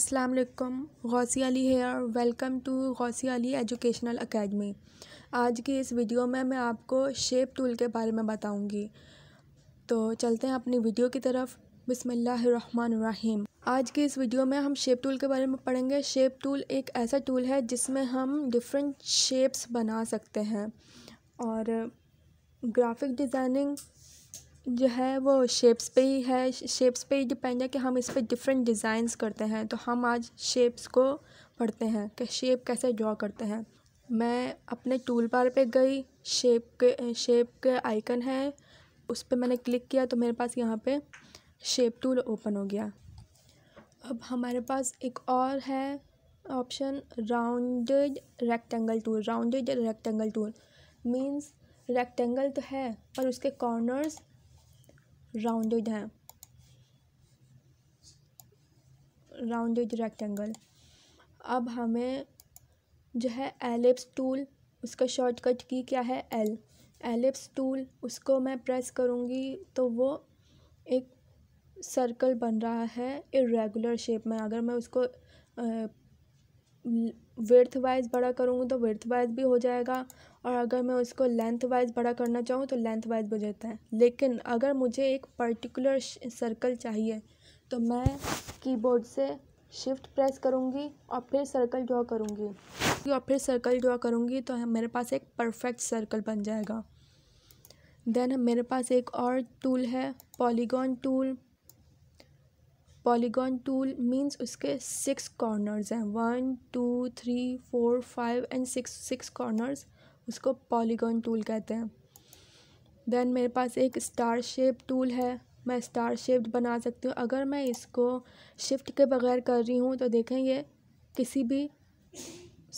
Aslam Gausi Ali here welcome to Gausi Ali educational academy आज की इस वीडियो में मैं आपको शेप टूल के बारे में बताऊंगी तो चलते हैं अपनी वीडियो की तरफ बिसमीम आज की इस वीडियो में हम शेप टूल के बारे में पढ़ेंगे शेप टूल एक ऐसा टूल है जिसमें हम डिफरेंट शेप्स बना सकते हैं और ग्राफिक डिज़ाइनिंग जो है वो शेप्स पे ही है शेप्स पे ही डिपेंड है कि हम इस पर डिफरेंट डिज़ाइंस करते हैं तो हम आज शेप्स को पढ़ते हैं कि शेप कैसे ड्रॉ करते हैं मैं अपने टूल बार पे गई शेप के शेप के आइकन है उस पर मैंने क्लिक किया तो मेरे पास यहाँ पे शेप टूल ओपन हो गया अब हमारे पास एक और है option rounded rectangle tool rounded rectangle tool means rectangle तो है पर उसके कॉर्नर्स राउंडेड हैं राउंडेड रेक्टेंगल अब हमें जो है एलिप्स टूल उसका शॉर्टकट की क्या है एल एलिप्स टूल उसको मैं प्रेस करूँगी तो वो एक सर्कल बन रहा है इरेगुलर शेप में अगर मैं उसको विर्थ वाइज बड़ा करूँगी तो विर्थ वाइज भी हो जाएगा और अगर मैं उसको लेंथ वाइज बड़ा करना चाहूँ तो लेंथ वाइज भी हो जाता है लेकिन अगर मुझे एक पर्टिकुलर सर्कल चाहिए तो मैं कीबोर्ड से शिफ्ट प्रेस करूँगी और फिर सर्कल ड्रॉ करूँगी और फिर सर्कल ड्रॉ करूँगी तो मेरे पास एक परफेक्ट सर्कल बन जाएगा देन मेरे पास एक और टूल है polygon tool polygon tool means उसके सिक्स कॉर्नर्स हैं one two three four five and six six corners उसको पॉलीगॉन टूल कहते हैं देन मेरे पास एक स्टार शेप टूल है मैं स्टार शेप्ड बना सकती हूँ अगर मैं इसको शिफ्ट के बगैर कर रही हूँ तो देखें ये किसी भी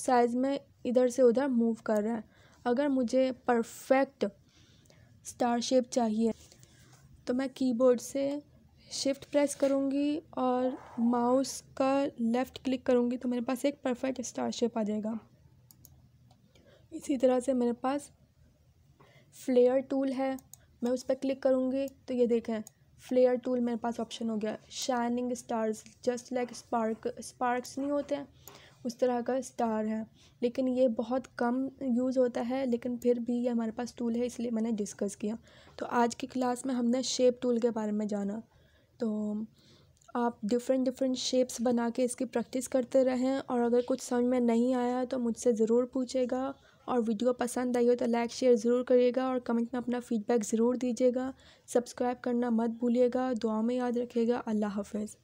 साइज़ में इधर से उधर मूव कर रहा है अगर मुझे परफेक्ट स्टार शेप चाहिए तो मैं कीबोर्ड से शिफ्ट प्रेस करूँगी और माउस का लेफ़्ट क्लिक करूँगी तो मेरे पास एक परफेक्ट स्टार शेप आ जाएगा इसी तरह से मेरे पास फ्लेयर टूल है मैं उस पर क्लिक करूँगी तो ये देखें फ्लेयर टूल मेरे पास ऑप्शन हो गया shining stars just like spark sparks नहीं होते हैं उस तरह का स्टार है लेकिन ये बहुत कम यूज़ होता है लेकिन फिर भी ये हमारे पास टूल है इसलिए मैंने डिस्कस किया तो आज की क्लास में हमने शेप टूल के बारे में जाना तो आप डिफ़रेंट डिफ़रेंट शेप्स बना के इसकी प्रैक्टिस करते रहें और अगर कुछ समझ में नहीं आया तो मुझसे ज़रूर पूछेगा और वीडियो पसंद आई हो तो लाइक शेयर ज़रूर करिएगा और कमेंट में अपना फ़ीडबैक ज़रूर दीजिएगा सब्सक्राइब करना मत भूलिएगा दुआ में याद रखिएगा अल्लाह हाफिज़